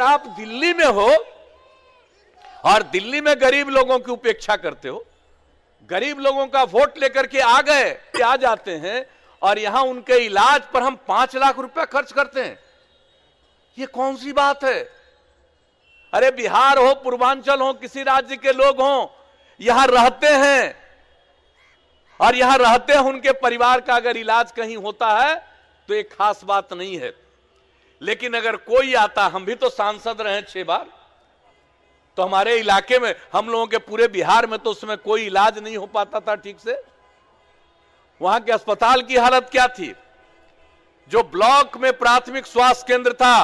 अगर आप दिल्ली में हो और दिल्ली में गरीब लोगों की उपेक्षा करते हो गरीब लोगों का वोट लेकर के आ गए आ जाते हैं और यहां उनके इलाज पर हम पांच लाख रुपए खर्च करते हैं ये कौन सी बात है अरे बिहार हो पूर्वांचल हो किसी राज्य के लोग हो यहां रहते हैं और यहां रहते हैं उनके परिवार का अगर इलाज कहीं होता है तो एक खास बात नहीं है लेकिन अगर कोई आता हम भी तो सांसद रहे छह बार तो हमारे इलाके में हम लोगों के पूरे बिहार में तो उसमें कोई इलाज नहीं हो पाता था ठीक से वहां के अस्पताल की हालत क्या थी जो ब्लॉक में प्राथमिक स्वास्थ्य केंद्र था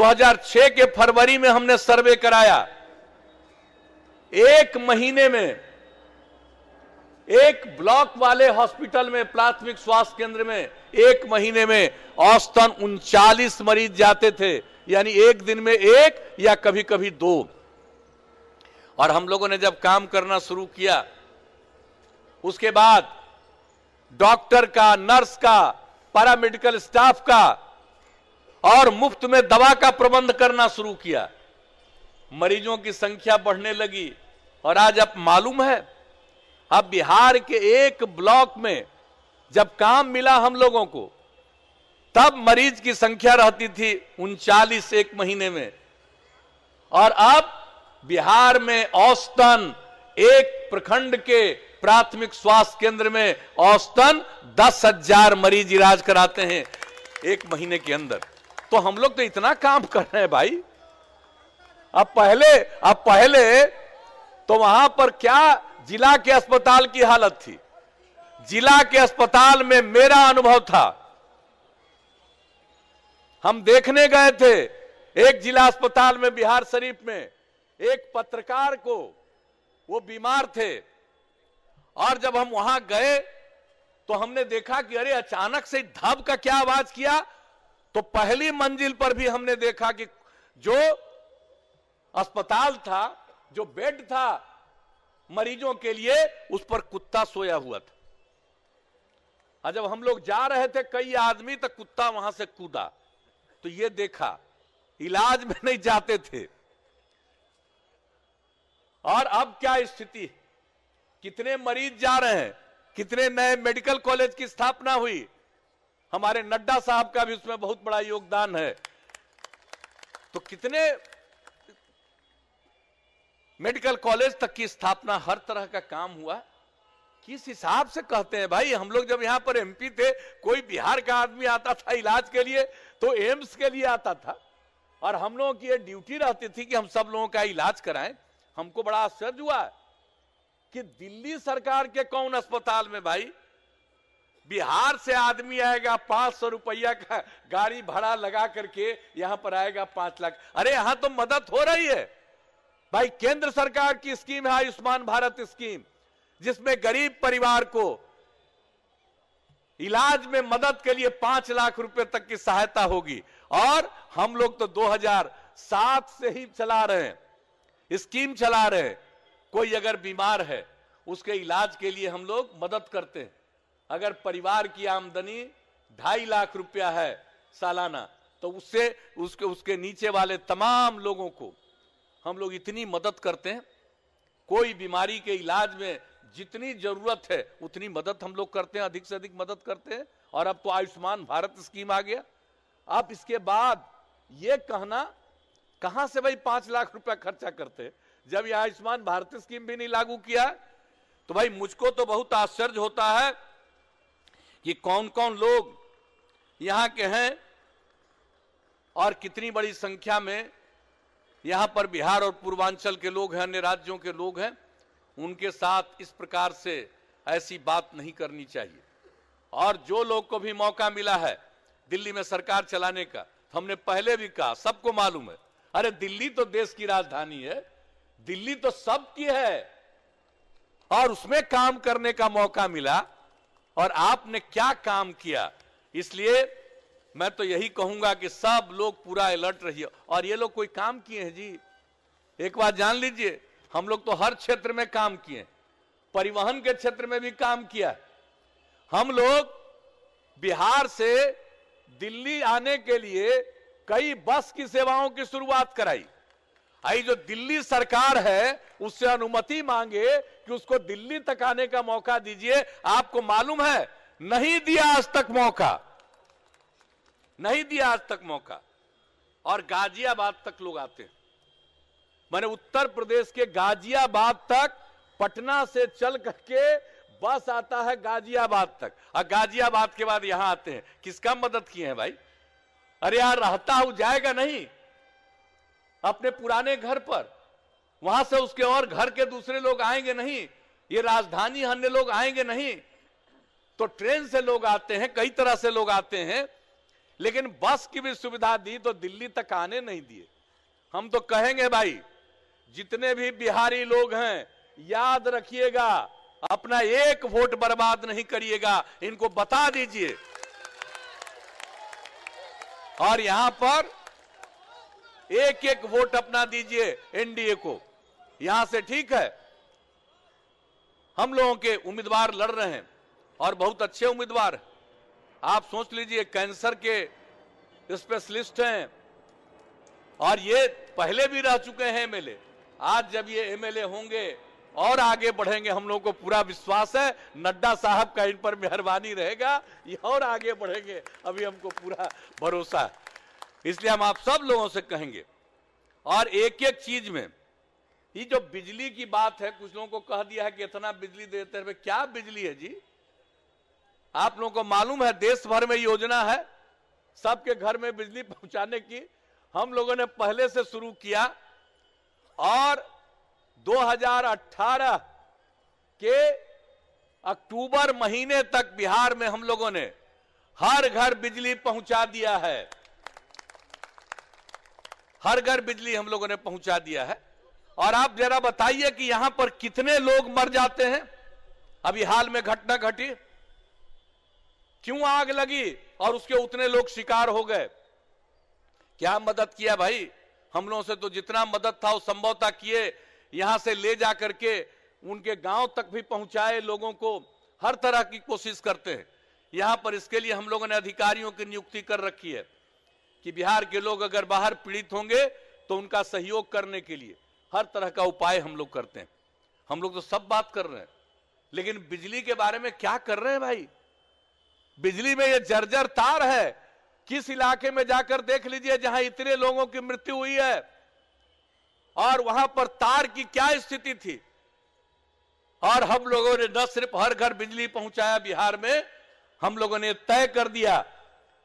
2006 के फरवरी में हमने सर्वे कराया एक महीने में एक ब्लॉक वाले हॉस्पिटल में प्राथमिक स्वास्थ्य केंद्र में एक महीने में औसतन उनचालीस मरीज जाते थे यानी एक दिन में एक या कभी कभी दो और हम लोगों ने जब काम करना शुरू किया उसके बाद डॉक्टर का नर्स का पैरामेडिकल स्टाफ का और मुफ्त में दवा का प्रबंध करना शुरू किया मरीजों की संख्या बढ़ने लगी और आज आप मालूम है अब बिहार के एक ब्लॉक में जब काम मिला हम लोगों को तब मरीज की संख्या रहती थी उनचालीस एक महीने में और अब बिहार में औसतन एक प्रखंड के प्राथमिक स्वास्थ्य केंद्र में औसतन दस हजार मरीज इलाज कराते हैं एक महीने के अंदर तो हम लोग तो इतना काम कर रहे हैं भाई अब पहले अब पहले तो वहां पर क्या जिला के अस्पताल की हालत थी जिला के अस्पताल में मेरा अनुभव था हम देखने गए थे एक जिला अस्पताल में बिहार शरीफ में एक पत्रकार को वो बीमार थे और जब हम वहां गए तो हमने देखा कि अरे अचानक से धब का क्या आवाज किया तो पहली मंजिल पर भी हमने देखा कि जो अस्पताल था जो बेड था मरीजों के लिए उस पर कुत्ता सोया हुआ था जब हम लोग जा रहे थे कई आदमी तो कुत्ता वहां से कूदा तो ये देखा इलाज में नहीं जाते थे और अब क्या स्थिति कितने मरीज जा रहे हैं कितने नए मेडिकल कॉलेज की स्थापना हुई हमारे नड्डा साहब का भी उसमें बहुत बड़ा योगदान है तो कितने मेडिकल कॉलेज तक की स्थापना हर तरह का काम हुआ किस हिसाब से कहते हैं भाई हम लोग जब यहाँ पर एमपी थे कोई बिहार का आदमी आता था इलाज के लिए तो एम्स के लिए आता था और हम लोगों की ड्यूटी रहती थी कि हम सब लोगों का इलाज कराएं हमको बड़ा आश्चर्य हुआ कि दिल्ली सरकार के कौन अस्पताल में भाई बिहार से आदमी आएगा पांच सौ रुपया का गाड़ी भाड़ा लगा करके यहां पर आएगा पांच लाख अरे यहां तो मदद हो रही है भाई केंद्र सरकार की स्कीम है आयुष्मान भारत स्कीम जिसमें गरीब परिवार को इलाज में मदद के लिए पांच लाख रुपए तक की सहायता होगी और हम लोग तो 2007 से ही चला रहे हैं स्कीम चला रहे हैं कोई अगर बीमार है उसके इलाज के लिए हम लोग मदद करते हैं अगर परिवार की आमदनी ढाई लाख रुपया है सालाना तो उससे उसके उसके नीचे वाले तमाम लोगों को हम लोग इतनी मदद करते हैं कोई बीमारी के इलाज में जितनी जरूरत है उतनी मदद हम लोग करते हैं अधिक से अधिक मदद करते हैं और अब तो आयुष्मान भारत स्कीम आ गया अब इसके बाद ये कहना कहां से भाई पांच लाख रुपया खर्चा करते जब यह आयुष्मान भारत स्कीम भी नहीं लागू किया तो भाई मुझको तो बहुत आश्चर्य होता है कि कौन कौन लोग यहां के हैं और कितनी बड़ी संख्या में यहाँ पर बिहार और पूर्वांचल के लोग हैं अन्य राज्यों के लोग हैं उनके साथ इस प्रकार से ऐसी बात नहीं करनी चाहिए और जो लोग को भी मौका मिला है दिल्ली में सरकार चलाने का हमने पहले भी कहा सबको मालूम है अरे दिल्ली तो देश की राजधानी है दिल्ली तो सबकी है और उसमें काम करने का मौका मिला और आपने क्या काम किया इसलिए मैं तो यही कहूंगा कि सब लोग पूरा अलर्ट रहिए और ये लोग कोई काम किए हैं जी एक बात जान लीजिए हम लोग तो हर क्षेत्र में काम किए परिवहन के क्षेत्र में भी काम किया है हम लोग बिहार से दिल्ली आने के लिए कई बस की सेवाओं की शुरुआत कराई आई जो दिल्ली सरकार है उससे अनुमति मांगे कि उसको दिल्ली तक आने का मौका दीजिए आपको मालूम है नहीं दिया आज तक मौका नहीं दिया आज तक मौका और गाजियाबाद तक लोग आते हैं मैंने उत्तर प्रदेश के गाजियाबाद तक पटना से चल करके बस आता है गाजियाबाद तक और गाजियाबाद के बाद यहां आते हैं किसका मदद किए हैं भाई अरे यार रहता हूं जाएगा नहीं अपने पुराने घर पर वहां से उसके और घर के दूसरे लोग आएंगे नहीं ये राजधानी अन्य लोग आएंगे नहीं तो ट्रेन से लोग आते हैं कई तरह से लोग आते हैं लेकिन बस की भी सुविधा दी तो दिल्ली तक आने नहीं दिए हम तो कहेंगे भाई जितने भी बिहारी लोग हैं याद रखिएगा अपना एक वोट बर्बाद नहीं करिएगा इनको बता दीजिए और यहां पर एक एक वोट अपना दीजिए एनडीए को यहां से ठीक है हम लोगों के उम्मीदवार लड़ रहे हैं और बहुत अच्छे उम्मीदवार हैं आप सोच लीजिए कैंसर के स्पेशलिस्ट हैं और ये पहले भी रह चुके हैं एमएलए आज जब ये एमएलए होंगे और आगे बढ़ेंगे हम लोगों को पूरा विश्वास है नड्डा साहब का इन पर मेहरबानी रहेगा ये और आगे बढ़ेंगे अभी हमको पूरा भरोसा है इसलिए हम आप सब लोगों से कहेंगे और एक एक चीज में ये जो बिजली की बात है कुछ लोगों को कह दिया है कि इतना बिजली देते हैं क्या बिजली है जी आप लोगों को मालूम है देश भर में योजना है सबके घर में बिजली पहुंचाने की हम लोगों ने पहले से शुरू किया और 2018 के अक्टूबर महीने तक बिहार में हम लोगों ने हर घर बिजली पहुंचा दिया है हर घर बिजली हम लोगों ने पहुंचा दिया है और आप जरा बताइए कि यहां पर कितने लोग मर जाते हैं अभी हाल में घटना घटी क्यों आग लगी और उसके उतने लोग शिकार हो गए क्या मदद किया भाई हम लोगों से तो जितना मदद था वो संभवता किए यहां से ले जा करके उनके गांव तक भी पहुंचाए लोगों को हर तरह की कोशिश करते हैं यहां पर इसके लिए हम लोगों ने अधिकारियों की नियुक्ति कर रखी है कि बिहार के लोग अगर बाहर पीड़ित होंगे तो उनका सहयोग करने के लिए हर तरह का उपाय हम लोग करते हैं हम लोग तो सब बात कर रहे हैं लेकिन बिजली के बारे में क्या कर रहे हैं भाई बिजली में ये जर्जर तार है किस इलाके में जाकर देख लीजिए जहां इतने लोगों की मृत्यु हुई है और वहां पर तार की क्या स्थिति थी और हम लोगों ने न सिर्फ हर घर बिजली पहुंचाया बिहार में हम लोगों ने तय कर दिया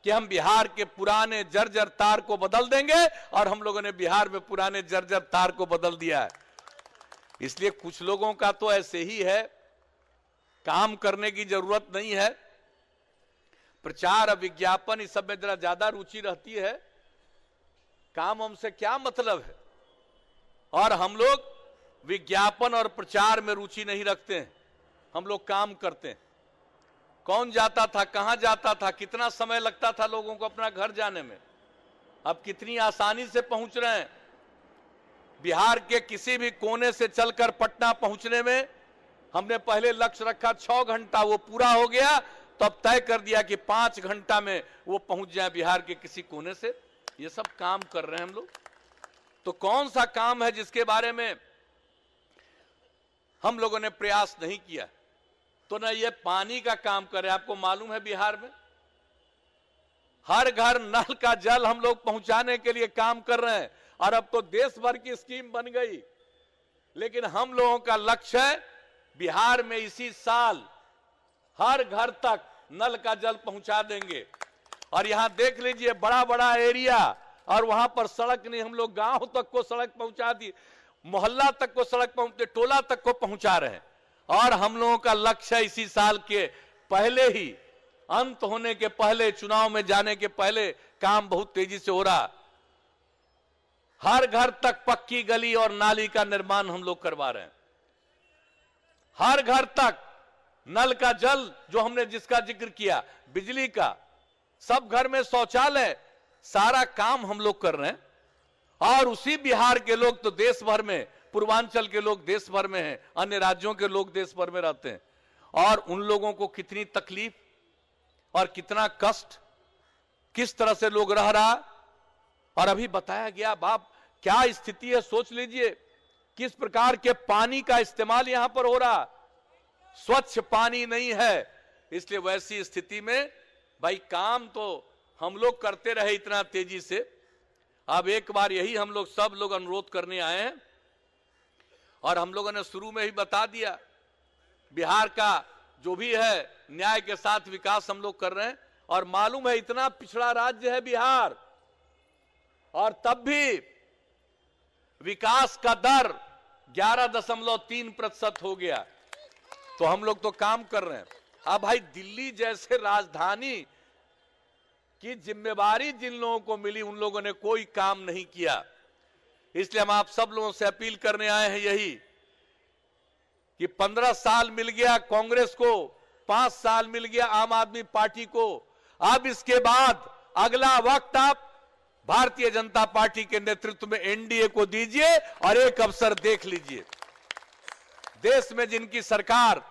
कि हम बिहार के पुराने जर्जर तार को बदल देंगे और हम लोगों ने बिहार में पुराने जर्जर तार को बदल दिया है इसलिए कुछ लोगों का तो ऐसे ही है काम करने की जरूरत नहीं है प्रचार विज्ञापन इस सब में जरा ज्यादा रुचि रहती है काम हमसे क्या मतलब है और हम लोग विज्ञापन और प्रचार में रुचि नहीं रखते हैं हम लोग काम करते हैं कौन जाता था कहां जाता था कितना समय लगता था लोगों को अपना घर जाने में अब कितनी आसानी से पहुंच रहे हैं बिहार के किसी भी कोने से चलकर पटना पहुंचने में हमने पहले लक्ष्य रखा छह घंटा वो पूरा हो गया तो अब तय कर दिया कि पांच घंटा में वो पहुंच जाए बिहार के किसी कोने से ये सब काम कर रहे हैं हम लोग तो कौन सा काम है जिसके बारे में हम लोगों ने प्रयास नहीं किया तो ना ये पानी का काम करे आपको मालूम है बिहार में हर घर नल का जल हम लोग पहुंचाने के लिए काम कर रहे हैं और अब तो देश भर की स्कीम बन गई लेकिन हम लोगों का लक्ष्य है बिहार में इसी साल हर घर तक नल का जल पहुंचा देंगे और यहां देख लीजिए बड़ा बड़ा एरिया और वहां पर सड़क नहीं हम लोग गांव तक को सड़क पहुंचा दी मोहल्ला तक को सड़क पहुंचते टोला तक को पहुंचा रहे और हम लोगों का लक्ष्य इसी साल के पहले ही अंत होने के पहले चुनाव में जाने के पहले काम बहुत तेजी से हो रहा हर घर तक पक्की गली और नाली का निर्माण हम लोग करवा रहे हैं हर घर तक नल का जल जो हमने जिसका जिक्र किया बिजली का सब घर में शौचालय सारा काम हम लोग कर रहे हैं और उसी बिहार के लोग तो देश भर में पूर्वांचल के लोग देश भर में हैं अन्य राज्यों के लोग देश भर में रहते हैं और उन लोगों को कितनी तकलीफ और कितना कष्ट किस तरह से लोग रह रहा और अभी बताया गया बाप क्या स्थिति है सोच लीजिए किस प्रकार के पानी का इस्तेमाल यहां पर हो रहा स्वच्छ पानी नहीं है इसलिए वैसी स्थिति में भाई काम तो हम लोग करते रहे इतना तेजी से अब एक बार यही हम लोग सब लोग अनुरोध करने आए हैं और हम लोगों ने शुरू में ही बता दिया बिहार का जो भी है न्याय के साथ विकास हम लोग कर रहे हैं और मालूम है इतना पिछड़ा राज्य है बिहार और तब भी विकास का दर 11.3 प्रतिशत हो गया तो हम लोग तो काम कर रहे हैं अब हाँ भाई दिल्ली जैसे राजधानी की जिम्मेवारी जिन लोगों को मिली उन लोगों ने कोई काम नहीं किया इसलिए हम आप सब लोगों से अपील करने आए हैं यही कि पंद्रह साल मिल गया कांग्रेस को पांच साल मिल गया आम आदमी पार्टी को अब इसके बाद अगला वक्त आप भारतीय जनता पार्टी के नेतृत्व में एनडीए को दीजिए और एक अवसर देख लीजिए देश में जिनकी सरकार